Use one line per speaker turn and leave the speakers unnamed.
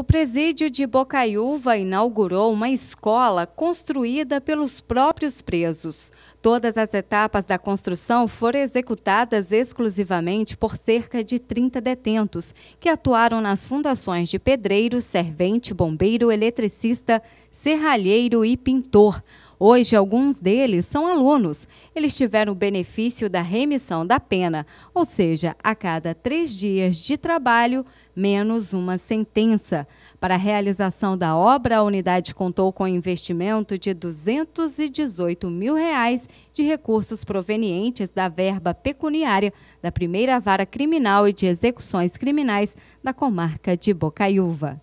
O presídio de Bocaiúva inaugurou uma escola construída pelos próprios presos. Todas as etapas da construção foram executadas exclusivamente por cerca de 30 detentos, que atuaram nas fundações de pedreiro, servente, bombeiro, eletricista, serralheiro e pintor. Hoje, alguns deles são alunos. Eles tiveram o benefício da remissão da pena, ou seja, a cada três dias de trabalho, menos uma sentença. Para a realização da obra, a unidade contou com investimento de R$ 218 mil reais de recursos provenientes da verba pecuniária da primeira vara criminal e de execuções criminais da comarca de Bocaiúva.